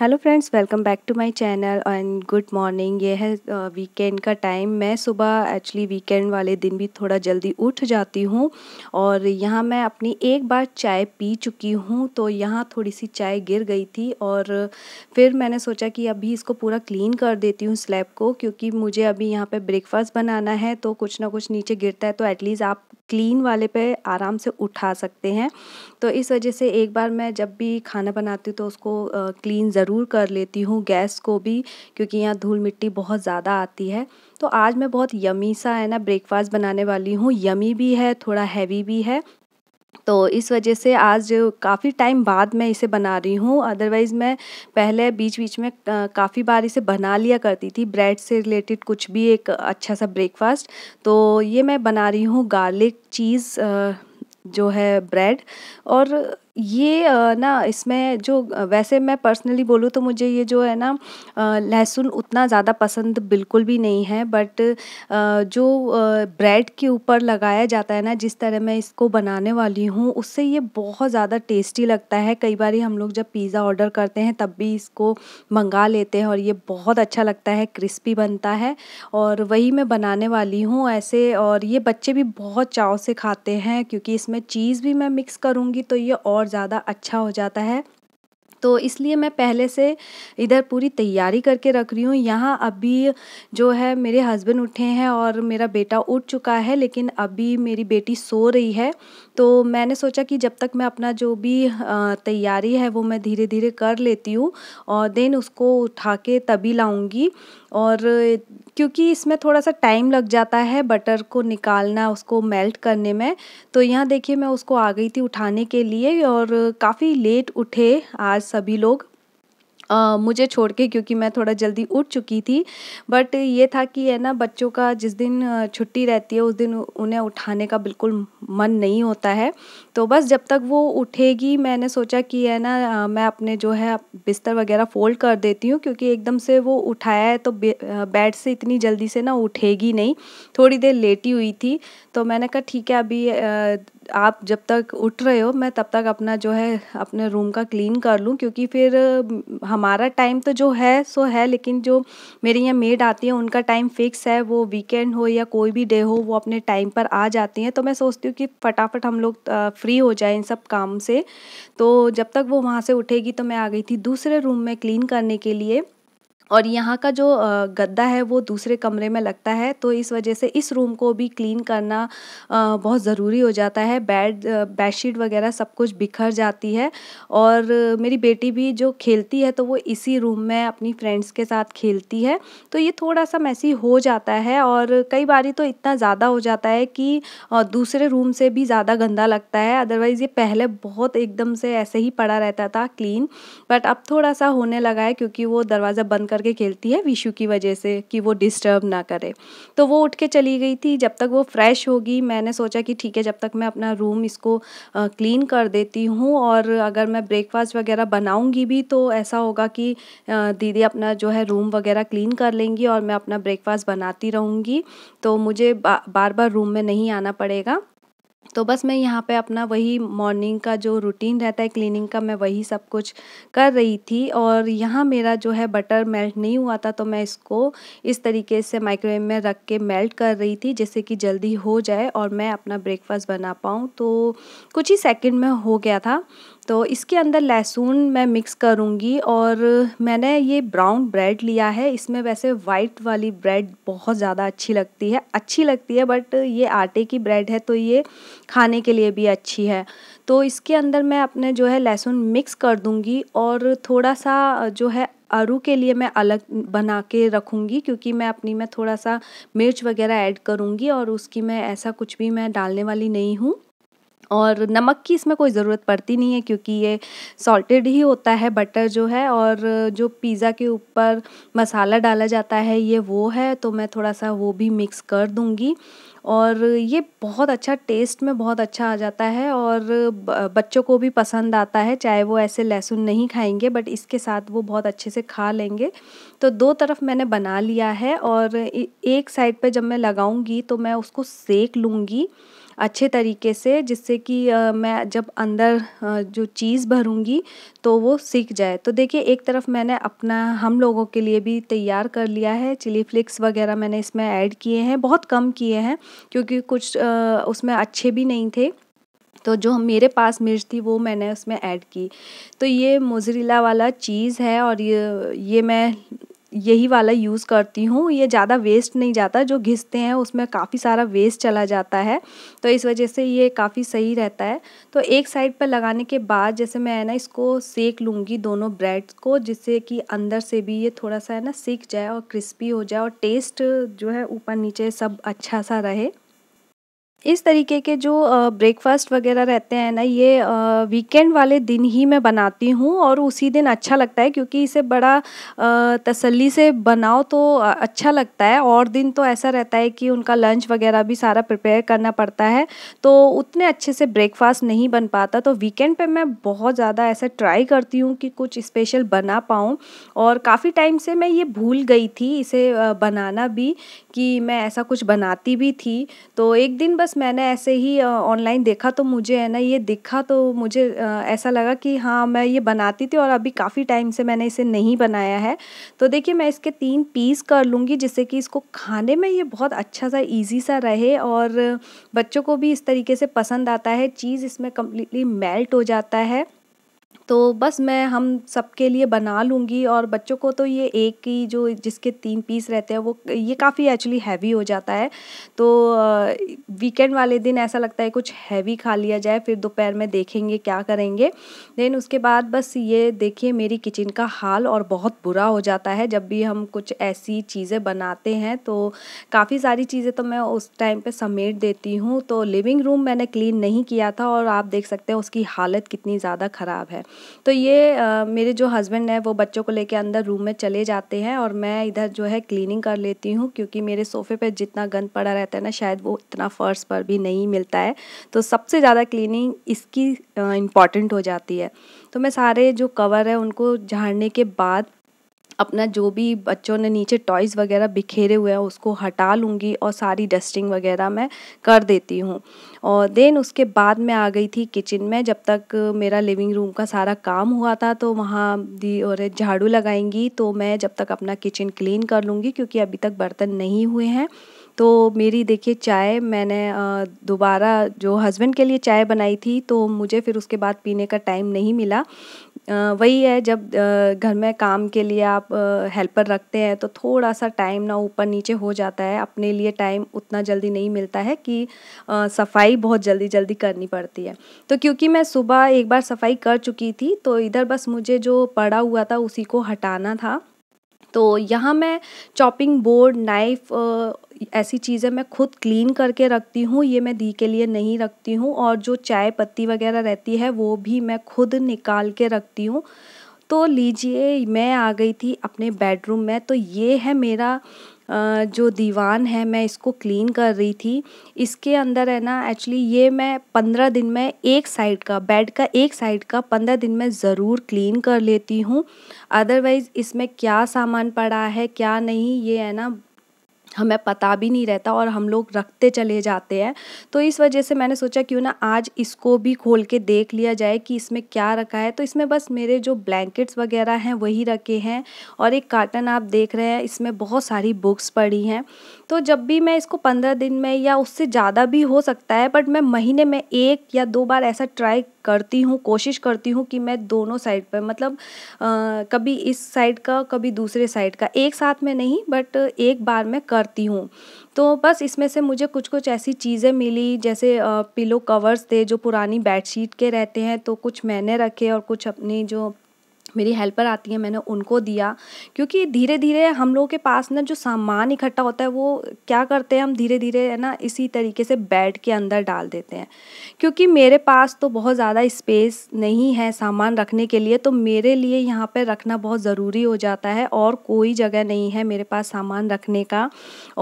hello friends welcome back to my channel and good morning ये है weekend का time मैं सुबह एक्चुअली वीकेंड वाले दिन भी थोड़ा जल्दी उठ जाती हूँ और यहाँ मैं अपनी एक बार चाय पी चुकी हूँ तो यहाँ थोड़ी सी चाय गिर गई थी और फिर मैंने सोचा कि अभी इसको पूरा क्लीन कर देती हूँ स्लैब को क्योंकि मुझे अभी यहाँ पर ब्रेकफास्ट बनाना है तो कुछ ना कुछ नीचे गिरता है तो एटलीस्ट आप क्लीन वाले पे आराम से उठा सकते हैं तो इस वजह से एक बार मैं जब भी खाना बनाती हूँ तो उसको क्लीन ज़रूर ज़रूर कर लेती हूँ गैस को भी क्योंकि यहाँ धूल मिट्टी बहुत ज़्यादा आती है तो आज मैं बहुत यमी सा है ना ब्रेकफास्ट बनाने वाली हूँ यमी भी है थोड़ा हैवी भी है तो इस वजह से आज काफ़ी टाइम बाद मैं इसे बना रही हूँ अदरवाइज़ मैं पहले बीच बीच में काफ़ी बार इसे बना लिया करती थी ब्रेड से रिलेटेड कुछ भी एक अच्छा सा ब्रेकफास्ट तो ये मैं बना रही हूँ गार्लिक चीज़ जो है ब्रेड और ये ना इसमें जो वैसे मैं पर्सनली बोलूँ तो मुझे ये जो है ना लहसुन उतना ज़्यादा पसंद बिल्कुल भी नहीं है बट जो ब्रेड के ऊपर लगाया जाता है ना जिस तरह मैं इसको बनाने वाली हूँ उससे ये बहुत ज़्यादा टेस्टी लगता है कई बार हम लोग जब पिज़्ज़ा ऑर्डर करते हैं तब भी इसको मंगा लेते हैं और ये बहुत अच्छा लगता है क्रिस्पी बनता है और वही मैं बनाने वाली हूँ ऐसे और ये बच्चे भी बहुत चाव से खाते हैं क्योंकि इसमें चीज़ भी मैं मिक्स करूँगी तो ये और और ज़्यादा अच्छा हो जाता है तो इसलिए मैं पहले से इधर पूरी तैयारी करके रख रही हूँ यहाँ अभी जो है मेरे हस्बैंड उठे हैं और मेरा बेटा उठ चुका है लेकिन अभी मेरी बेटी सो रही है तो मैंने सोचा कि जब तक मैं अपना जो भी तैयारी है वो मैं धीरे धीरे कर लेती हूँ और देन उसको उठा के तभी लाऊँगी और क्योंकि इसमें थोड़ा सा टाइम लग जाता है बटर को निकालना उसको मेल्ट करने में तो यहाँ देखिए मैं उसको आ गई थी उठाने के लिए और काफ़ी लेट उठे आज सभी लोग मुझे छोड़ के क्योंकि मैं थोड़ा जल्दी उठ चुकी थी बट ये था कि है ना बच्चों का जिस दिन छुट्टी रहती है उस दिन उन्हें उठाने का बिल्कुल मन नहीं होता है तो बस जब तक वो उठेगी मैंने सोचा कि है ना मैं अपने जो है बिस्तर वगैरह फोल्ड कर देती हूँ क्योंकि एकदम से वो उठाया है तो बेड से इतनी जल्दी से ना उठेगी नहीं थोड़ी देर लेटी हुई थी तो मैंने कहा ठीक है अभी आप जब तक उठ रहे हो मैं तब तक अपना जो है अपने रूम का क्लीन कर लूँ क्योंकि फिर हमारा टाइम तो जो है सो है लेकिन जो मेरी यहाँ मेड आती हैं उनका टाइम फिक्स है वो वीकेंड हो या कोई भी डे हो वो अपने टाइम पर आ जाती हैं तो मैं सोचती हूँ कि फटाफट हम लोग फ्री हो जाए इन सब काम से तो जब तक वो वहाँ से उठेगी तो मैं आ गई थी दूसरे रूम में क्लीन करने के लिए और यहाँ का जो गद्दा है वो दूसरे कमरे में लगता है तो इस वजह से इस रूम को भी क्लीन करना बहुत ज़रूरी हो जाता है बेड बेडशीट वगैरह सब कुछ बिखर जाती है और मेरी बेटी भी जो खेलती है तो वो इसी रूम में अपनी फ्रेंड्स के साथ खेलती है तो ये थोड़ा सा मैसी हो जाता है और कई बार तो इतना ज़्यादा हो जाता है कि दूसरे रूम से भी ज़्यादा गंदा लगता है अदरवाइज़ ये पहले बहुत एकदम से ऐसे ही पड़ा रहता था क्लीन बट अब थोड़ा सा होने लगा है क्योंकि वो दरवाज़ा बंद कर करके खेलती है विशु की वजह से कि वो डिस्टर्ब ना करे तो वो उठ के चली गई थी जब तक वो फ्रेश होगी मैंने सोचा कि ठीक है जब तक मैं अपना रूम इसको क्लीन कर देती हूँ और अगर मैं ब्रेकफास्ट वगैरह बनाऊँगी भी तो ऐसा होगा कि दीदी अपना जो है रूम वगैरह क्लीन कर लेंगी और मैं अपना ब्रेकफास्ट बनाती रहूँगी तो मुझे बार बार रूम में नहीं आना पड़ेगा तो बस मैं यहाँ पे अपना वही मॉर्निंग का जो रूटीन रहता है क्लीनिंग का मैं वही सब कुछ कर रही थी और यहाँ मेरा जो है बटर मेल्ट नहीं हुआ था तो मैं इसको इस तरीके से माइक्रोवेव में रख के मेल्ट कर रही थी जिससे कि जल्दी हो जाए और मैं अपना ब्रेकफास्ट बना पाऊँ तो कुछ ही सेकंड में हो गया था तो इसके अंदर लहसुन मैं मिक्स करूँगी और मैंने ये ब्राउन ब्रेड लिया है इसमें वैसे वाइट वाली ब्रेड बहुत ज़्यादा अच्छी लगती है अच्छी लगती है बट ये आटे की ब्रेड है तो ये खाने के लिए भी अच्छी है तो इसके अंदर मैं अपने जो है लहसुन मिक्स कर दूँगी और थोड़ा सा जो है आरू के लिए मैं अलग बना के रखूँगी क्योंकि मैं अपनी में थोड़ा सा मिर्च वगैरह ऐड करूँगी और उसकी मैं ऐसा कुछ भी मैं डालने वाली नहीं हूँ और नमक की इसमें कोई ज़रूरत पड़ती नहीं है क्योंकि ये सॉल्टेड ही होता है बटर जो है और जो पिज़्ज़ा के ऊपर मसाला डाला जाता है ये वो है तो मैं थोड़ा सा वो भी मिक्स कर दूँगी और ये बहुत अच्छा टेस्ट में बहुत अच्छा आ जाता है और बच्चों को भी पसंद आता है चाहे वो ऐसे लहसुन नहीं खाएंगे बट इसके साथ वो बहुत अच्छे से खा लेंगे तो दो तरफ मैंने बना लिया है और एक साइड पे जब मैं लगाऊंगी तो मैं उसको सेक लूँगी अच्छे तरीके से जिससे कि मैं जब अंदर जो चीज़ भरूंगी तो वो सीख जाए तो देखिए एक तरफ मैंने अपना हम लोगों के लिए भी तैयार कर लिया है चिली फ्लिक्स वगैरह मैंने इसमें ऐड किए हैं बहुत कम किए हैं क्योंकि कुछ उसमें अच्छे भी नहीं थे तो जो मेरे पास मिर्च थी वो मैंने उसमें ऐड की तो ये मुजरीला वाला चीज़ है और ये ये मैं यही वाला यूज़ करती हूँ ये ज़्यादा वेस्ट नहीं जाता जो घिसते हैं उसमें काफ़ी सारा वेस्ट चला जाता है तो इस वजह से ये काफ़ी सही रहता है तो एक साइड पर लगाने के बाद जैसे मैं है ना इसको सेक लूँगी दोनों ब्रेड को जिससे कि अंदर से भी ये थोड़ा सा है ना सीख जाए और क्रिस्पी हो जाए और टेस्ट जो है ऊपर नीचे सब अच्छा सा रहे इस तरीके के जो ब्रेकफास्ट वगैरह रहते हैं ना ये वीकेंड वाले दिन ही मैं बनाती हूँ और उसी दिन अच्छा लगता है क्योंकि इसे बड़ा तसल्ली से बनाओ तो अच्छा लगता है और दिन तो ऐसा रहता है कि उनका लंच वगैरह भी सारा प्रिपेयर करना पड़ता है तो उतने अच्छे से ब्रेकफास्ट नहीं बन पाता तो वीकेंड पर मैं बहुत ज़्यादा ऐसा ट्राई करती हूँ कि कुछ स्पेशल बना पाऊँ और काफ़ी टाइम से मैं ये भूल गई थी इसे बनाना भी कि मैं ऐसा कुछ बनाती भी थी तो एक दिन बस बस मैंने ऐसे ही ऑनलाइन देखा तो मुझे है ना ये दिखा तो मुझे ऐसा लगा कि हाँ मैं ये बनाती थी और अभी काफ़ी टाइम से मैंने इसे नहीं बनाया है तो देखिए मैं इसके तीन पीस कर लूँगी जिससे कि इसको खाने में ये बहुत अच्छा सा ईजी सा रहे और बच्चों को भी इस तरीके से पसंद आता है चीज़ इसमें कम्प्लीटली मेल्ट हो जाता है तो बस मैं हम सबके लिए बना लूँगी और बच्चों को तो ये एक ही जो जिसके तीन पीस रहते हैं वो ये काफ़ी एक्चुअली हैवी हो जाता है तो वीकेंड वाले दिन ऐसा लगता है कुछ हैवी खा लिया जाए फिर दोपहर में देखेंगे क्या करेंगे देन उसके बाद बस ये देखिए मेरी किचन का हाल और बहुत बुरा हो जाता है जब भी हम कुछ ऐसी चीज़ें बनाते हैं तो काफ़ी सारी चीज़ें तो मैं उस टाइम पर समेट देती हूँ तो लिविंग रूम मैंने क्लीन नहीं किया था और आप देख सकते हैं उसकी हालत कितनी ज़्यादा ख़राब है तो ये मेरे जो हस्बैंड हैं वो बच्चों को लेके अंदर रूम में चले जाते हैं और मैं इधर जो है क्लीनिंग कर लेती हूँ क्योंकि मेरे सोफ़े पे जितना गंद पड़ा रहता है ना शायद वो इतना फ़र्श पर भी नहीं मिलता है तो सबसे ज़्यादा क्लीनिंग इसकी इम्पॉर्टेंट हो जाती है तो मैं सारे जो कवर है उनको झाड़ने के बाद अपना जो भी बच्चों ने नीचे टॉयज़ वगैरह बिखेरे हुए हैं उसको हटा लूँगी और सारी डस्टिंग वगैरह मैं कर देती हूँ और देन उसके बाद मैं आ गई थी किचन में जब तक मेरा लिविंग रूम का सारा काम हुआ था तो वहाँ दी और झाड़ू लगाएंगी तो मैं जब तक अपना किचन क्लीन कर लूँगी क्योंकि अभी तक बर्तन नहीं हुए हैं तो मेरी देखिए चाय मैंने दोबारा जो हस्बैंड के लिए चाय बनाई थी तो मुझे फिर उसके बाद पीने का टाइम नहीं मिला वही है जब घर में काम के लिए आप हेल्पर रखते हैं तो थोड़ा सा टाइम ना ऊपर नीचे हो जाता है अपने लिए टाइम उतना जल्दी नहीं मिलता है कि सफाई बहुत जल्दी जल्दी करनी पड़ती है तो क्योंकि मैं सुबह एक बार सफाई कर चुकी थी तो इधर बस मुझे जो पड़ा हुआ था उसी को हटाना था तो यहाँ मैं चॉपिंग बोर्ड नाइफ़ ऐसी चीज़ें मैं खुद क्लीन करके रखती हूँ ये मैं दी के लिए नहीं रखती हूँ और जो चाय पत्ती वगैरह रहती है वो भी मैं खुद निकाल के रखती हूँ तो लीजिए मैं आ गई थी अपने बेडरूम में तो ये है मेरा जो दीवान है मैं इसको क्लीन कर रही थी इसके अंदर है ना एक्चुअली ये मैं पंद्रह दिन में एक साइड का बेड का एक साइड का पंद्रह दिन में ज़रूर क्लीन कर लेती हूँ अदरवाइज़ इसमें क्या सामान पड़ा है क्या नहीं ये है ना हमें पता भी नहीं रहता और हम लोग रखते चले जाते हैं तो इस वजह से मैंने सोचा क्यों ना आज इसको भी खोल के देख लिया जाए कि इसमें क्या रखा है तो इसमें बस मेरे जो ब्लैंकेट्स वगैरह हैं वही रखे हैं और एक कार्टन आप देख रहे हैं इसमें बहुत सारी बुक्स पड़ी हैं तो जब भी मैं इसको पंद्रह दिन में या उससे ज़्यादा भी हो सकता है बट मैं महीने में एक या दो बार ऐसा ट्राई करती हूँ कोशिश करती हूँ कि मैं दोनों साइड पर मतलब आ, कभी इस साइड का कभी दूसरे साइड का एक साथ में नहीं बट एक बार में करती हूँ तो बस इसमें से मुझे कुछ कुछ ऐसी चीज़ें मिली जैसे पिलो कवर्स थे जो पुरानी बेडशीट के रहते हैं तो कुछ मैंने रखे और कुछ अपनी जो मेरी हेल्पर आती है मैंने उनको दिया क्योंकि धीरे धीरे हम लोगों के पास ना जो सामान इकट्ठा होता है वो क्या करते हैं हम धीरे धीरे है ना इसी तरीके से बेड के अंदर डाल देते हैं क्योंकि मेरे पास तो बहुत ज़्यादा स्पेस नहीं है सामान रखने के लिए तो मेरे लिए यहाँ पर रखना बहुत ज़रूरी हो जाता है और कोई जगह नहीं है मेरे पास सामान रखने का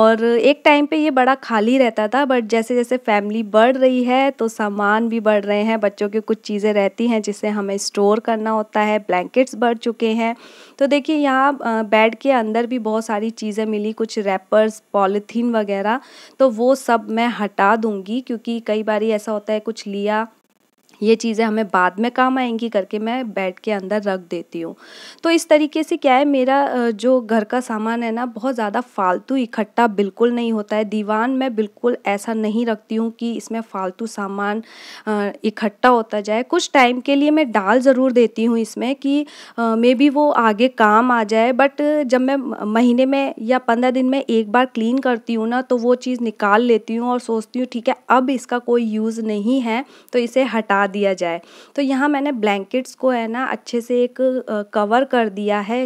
और एक टाइम पर ये बड़ा खाली रहता था बट जैसे जैसे फैमिली बढ़ रही है तो सामान भी बढ़ रहे हैं बच्चों की कुछ चीज़ें रहती हैं जिसे हमें स्टोर करना होता है ब्लैंक ब्लैंकेट्स बढ़ चुके हैं तो देखिए यहाँ बेड के अंदर भी बहुत सारी चीज़ें मिली कुछ रैपर्स पॉलीथीन वगैरह तो वो सब मैं हटा दूँगी क्योंकि कई बार ऐसा होता है कुछ लिया ये चीज़ें हमें बाद में काम आएंगी करके मैं बेड के अंदर रख देती हूँ तो इस तरीके से क्या है मेरा जो घर का सामान है ना बहुत ज़्यादा फालतू इकट्ठा बिल्कुल नहीं होता है दीवान मैं बिल्कुल ऐसा नहीं रखती हूँ कि इसमें फालतू सामान इकट्ठा होता जाए कुछ टाइम के लिए मैं डाल ज़रूर देती हूँ इसमें कि मे बी वो आगे काम आ जाए बट जब मैं महीने में या पंद्रह दिन में एक बार क्लीन करती हूँ ना तो वो चीज़ निकाल लेती हूँ और सोचती हूँ ठीक है अब इसका कोई यूज़ नहीं है तो इसे हटा दिया जाए तो यहाँ मैंने ब्लैंकेट्स को है ना अच्छे से एक कवर कर दिया है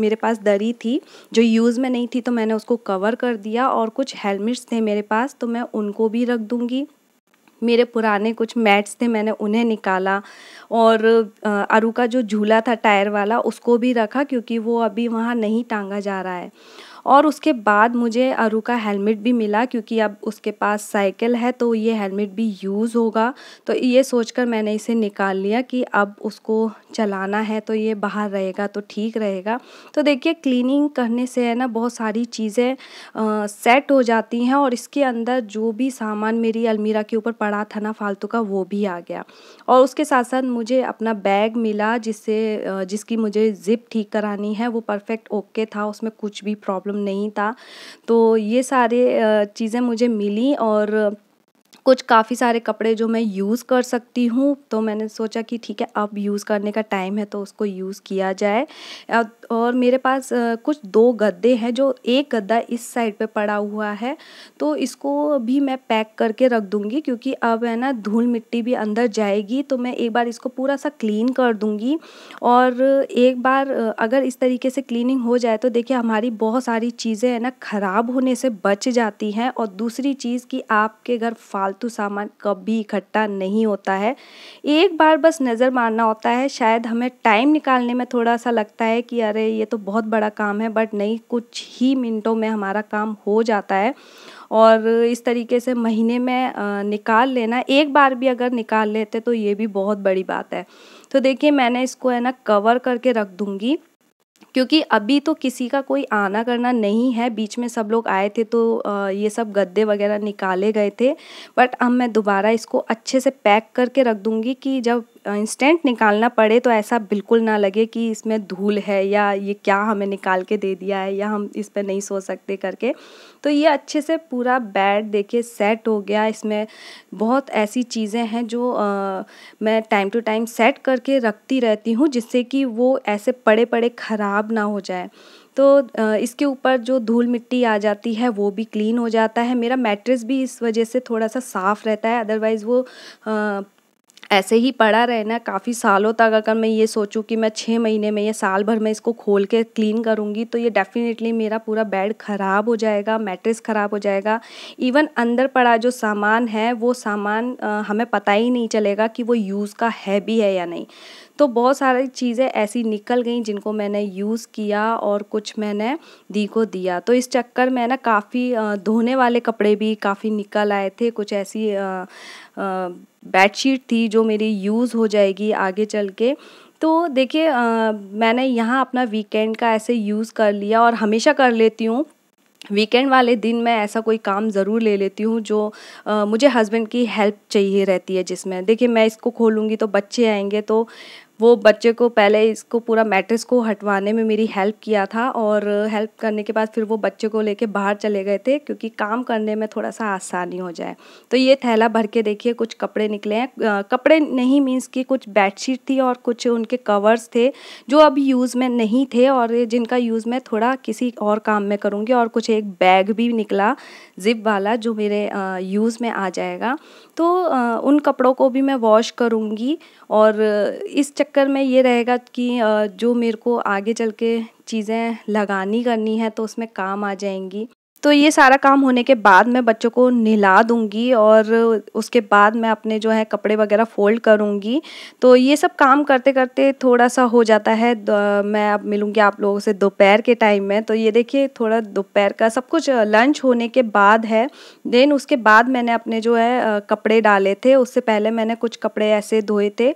मेरे पास दरी थी जो यूज़ में नहीं थी तो मैंने उसको कवर कर दिया और कुछ हेलमेट्स थे मेरे पास तो मैं उनको भी रख दूँगी मेरे पुराने कुछ मैट्स थे मैंने उन्हें निकाला और अरू का जो झूला था टायर वाला उसको भी रखा क्योंकि वो अभी वहाँ नहीं टांगा जा रहा है और उसके बाद मुझे अरू का हेलमेट भी मिला क्योंकि अब उसके पास साइकिल है तो ये हेलमेट भी यूज़ होगा तो ये सोचकर मैंने इसे निकाल लिया कि अब उसको चलाना है तो ये बाहर रहेगा तो ठीक रहेगा तो देखिए क्लीनिंग करने से है ना बहुत सारी चीज़ें सेट हो जाती हैं और इसके अंदर जो भी सामान मेरी अलमीरा के ऊपर पड़ा था ना फालतू का वो भी आ गया और उसके साथ साथ मुझे अपना बैग मिला जिससे जिसकी मुझे ज़िप ठीक करानी है वो परफेक्ट ओके था उसमें कुछ भी प्रॉब्लम नहीं था तो ये सारे चीज़ें मुझे मिली और कुछ काफ़ी सारे कपड़े जो मैं यूज़ कर सकती हूँ तो मैंने सोचा कि ठीक है अब यूज़ करने का टाइम है तो उसको यूज़ किया जाए और मेरे पास कुछ दो गद्दे हैं जो एक गद्दा इस साइड पे पड़ा हुआ है तो इसको भी मैं पैक करके रख दूँगी क्योंकि अब है ना धूल मिट्टी भी अंदर जाएगी तो मैं एक बार इसको पूरा सा क्लीन कर दूँगी और एक बार अगर इस तरीके से क्लीनिंग हो जाए तो देखिए हमारी बहुत सारी चीज़ें है ना ख़राब होने से बच जाती हैं और दूसरी चीज़ कि आपके घर फालतू सामान कभी इकट्ठा नहीं होता है एक बार बस नज़र मारना होता है शायद हमें टाइम निकालने में थोड़ा सा लगता है कि अरे ये तो बहुत बड़ा काम है बट नहीं कुछ ही मिनटों में हमारा काम हो जाता है और इस तरीके से महीने में निकाल लेना एक बार भी अगर निकाल लेते तो ये भी बहुत बड़ी बात है तो देखिए मैंने इसको है ना कवर करके रख दूँगी क्योंकि अभी तो किसी का कोई आना करना नहीं है बीच में सब लोग आए थे तो ये सब गद्दे वगैरह निकाले गए थे बट अब मैं दोबारा इसको अच्छे से पैक करके रख दूँगी कि जब इंस्टेंट निकालना पड़े तो ऐसा बिल्कुल ना लगे कि इसमें धूल है या ये क्या हमें निकाल के दे दिया है या हम इस पर नहीं सो सकते करके तो ये अच्छे से पूरा बेड देखिए सेट हो गया इसमें बहुत ऐसी चीज़ें हैं जो आ, मैं टाइम टू टाइम सेट करके रखती रहती हूँ जिससे कि वो ऐसे पड़े पड़े ख़राब ना हो जाए तो इसके ऊपर जो धूल मिट्टी आ जाती है वो भी क्लीन हो जाता है मेरा मैट्रेस भी इस वजह से थोड़ा सा साफ़ रहता है अदरवाइज़ वो ऐसे ही पड़ा रहना काफ़ी सालों तक अगर मैं ये सोचूं कि मैं छः महीने में या साल भर में इसको खोल के क्लीन करूँगी तो ये डेफ़िनेटली मेरा पूरा बेड ख़राब हो जाएगा मैट्रेस ख़राब हो जाएगा इवन अंदर पड़ा जो सामान है वो सामान हमें पता ही नहीं चलेगा कि वो यूज़ का है भी है या नहीं तो बहुत सारी चीज़ें ऐसी निकल गई जिनको मैंने यूज़ किया और कुछ मैंने दी को दिया तो इस चक्कर में ना काफ़ी धोने वाले कपड़े भी काफ़ी निकल आए थे कुछ ऐसी आ, बेडशीट थी जो मेरी यूज़ हो जाएगी आगे चल के तो देखिए मैंने यहाँ अपना वीकेंड का ऐसे यूज़ कर लिया और हमेशा कर लेती हूँ वीकेंड वाले दिन मैं ऐसा कोई काम ज़रूर ले लेती हूँ जो आ, मुझे हस्बैंड की हेल्प चाहिए रहती है जिसमें देखिए मैं इसको खोलूँगी तो बच्चे आएंगे तो वो बच्चे को पहले इसको पूरा मैट्रिक्स को हटवाने में मेरी हेल्प किया था और हेल्प करने के बाद फिर वो बच्चे को लेके बाहर चले गए थे क्योंकि काम करने में थोड़ा सा आसानी हो जाए तो ये थैला भर के देखिए कुछ कपड़े निकले हैं कपड़े नहीं मीन्स कि कुछ बेडशीट थी और कुछ उनके कवर्स थे जो अभी यूज़ में नहीं थे और जिनका यूज़ मैं थोड़ा किसी और काम में करूँगी और कुछ एक बैग भी निकला जिप वाला जो मेरे यूज़ में आ जाएगा तो उन कपड़ों को भी मैं वॉश करूँगी और इस चक्कर में ये रहेगा कि जो मेरे को आगे चल के चीज़ें लगानी करनी है तो उसमें काम आ जाएंगी तो ये सारा काम होने के बाद मैं बच्चों को नहला दूंगी और उसके बाद मैं अपने जो है कपड़े वगैरह फोल्ड करूँगी तो ये सब काम करते करते थोड़ा सा हो जाता है मैं अब मिलूँगी आप लोगों से दोपहर के टाइम में तो ये देखिए थोड़ा दोपहर का सब कुछ लंच होने के बाद है देन उसके बाद मैंने अपने जो है कपड़े डाले थे उससे पहले मैंने कुछ कपड़े ऐसे धोए थे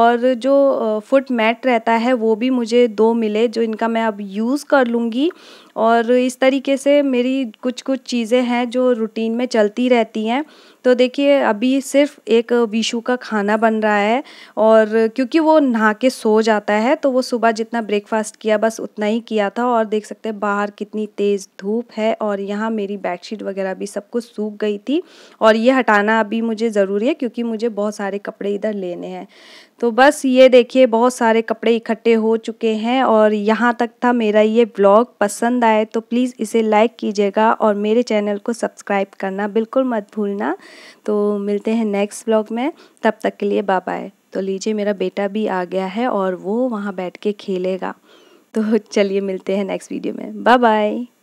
और जो फुट मैट रहता है वो भी मुझे दो मिले जो इनका मैं अब यूज़ कर लूँगी और इस तरीके से मेरी कुछ कुछ चीज़ें हैं जो रूटीन में चलती रहती हैं तो देखिए अभी सिर्फ एक विशु का खाना बन रहा है और क्योंकि वो नहा के सो जाता है तो वो सुबह जितना ब्रेकफास्ट किया बस उतना ही किया था और देख सकते हैं बाहर कितनी तेज़ धूप है और यहाँ मेरी बेडशीट वगैरह भी सब कुछ सूख गई थी और ये हटाना अभी मुझे ज़रूरी है क्योंकि मुझे बहुत सारे कपड़े इधर लेने हैं तो बस ये देखिए बहुत सारे कपड़े इकट्ठे हो चुके हैं और यहाँ तक था मेरा ये ब्लॉग पसंद आए तो प्लीज़ इसे लाइक कीजिएगा और मेरे चैनल को सब्सक्राइब करना बिल्कुल मत भूलना तो मिलते हैं नेक्स्ट ब्लॉग में तब तक के लिए बाय तो लीजिए मेरा बेटा भी आ गया है और वो वहाँ बैठ के खेलेगा तो चलिए मिलते हैं नेक्स्ट वीडियो में बाय बाय